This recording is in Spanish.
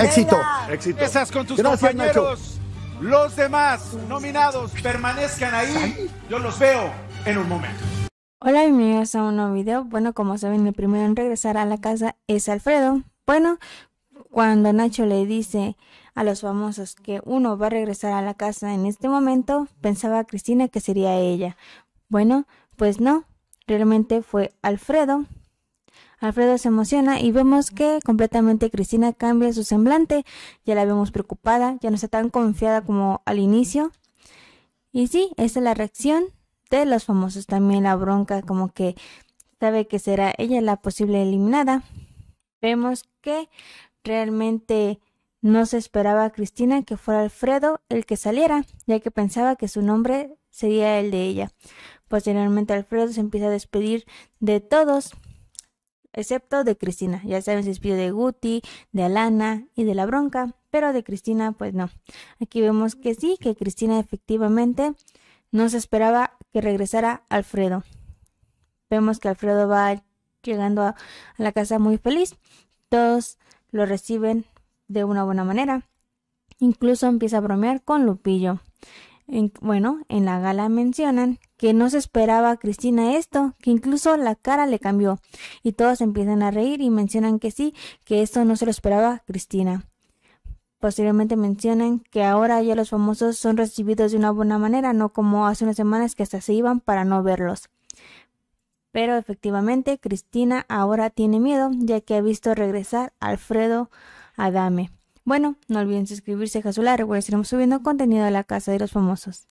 Éxito. Éxito. con tus compañeros. Los demás nominados permanezcan ahí. Yo los veo en un momento. Hola, bienvenidos a un nuevo video. Bueno, como saben, el primero en regresar a la casa es Alfredo. Bueno, cuando Nacho le dice a los famosos que uno va a regresar a la casa en este momento, pensaba Cristina que sería ella. Bueno, pues no, realmente fue Alfredo Alfredo se emociona y vemos que completamente Cristina cambia su semblante. Ya la vemos preocupada, ya no está tan confiada como al inicio. Y sí, esa es la reacción de los famosos. También la bronca como que sabe que será ella la posible eliminada. Vemos que realmente no se esperaba a Cristina que fuera Alfredo el que saliera, ya que pensaba que su nombre sería el de ella. Posteriormente Alfredo se empieza a despedir de todos excepto de Cristina. Ya saben, se despidió de Guti, de Alana y de la bronca, pero de Cristina, pues no. Aquí vemos que sí, que Cristina efectivamente no se esperaba que regresara Alfredo. Vemos que Alfredo va llegando a, la casa muy feliz. Todos lo reciben de una buena manera. Incluso empieza a bromear con Lupillo bueno, en la gala mencionan que no se esperaba a Cristina esto, que incluso la cara le cambió y todos empiezan a reír y mencionan que sí, que esto no se lo esperaba a Cristina. Posteriormente mencionan que ahora ya los famosos son recibidos de una buena manera, no como hace unas semanas que hasta se iban para no verlos. Pero efectivamente, Cristina ahora tiene miedo, ya que ha visto regresar a Alfredo Adame. Bueno, no olviden suscribirse a su largo, estaremos subiendo contenido a la Casa de los Famosos.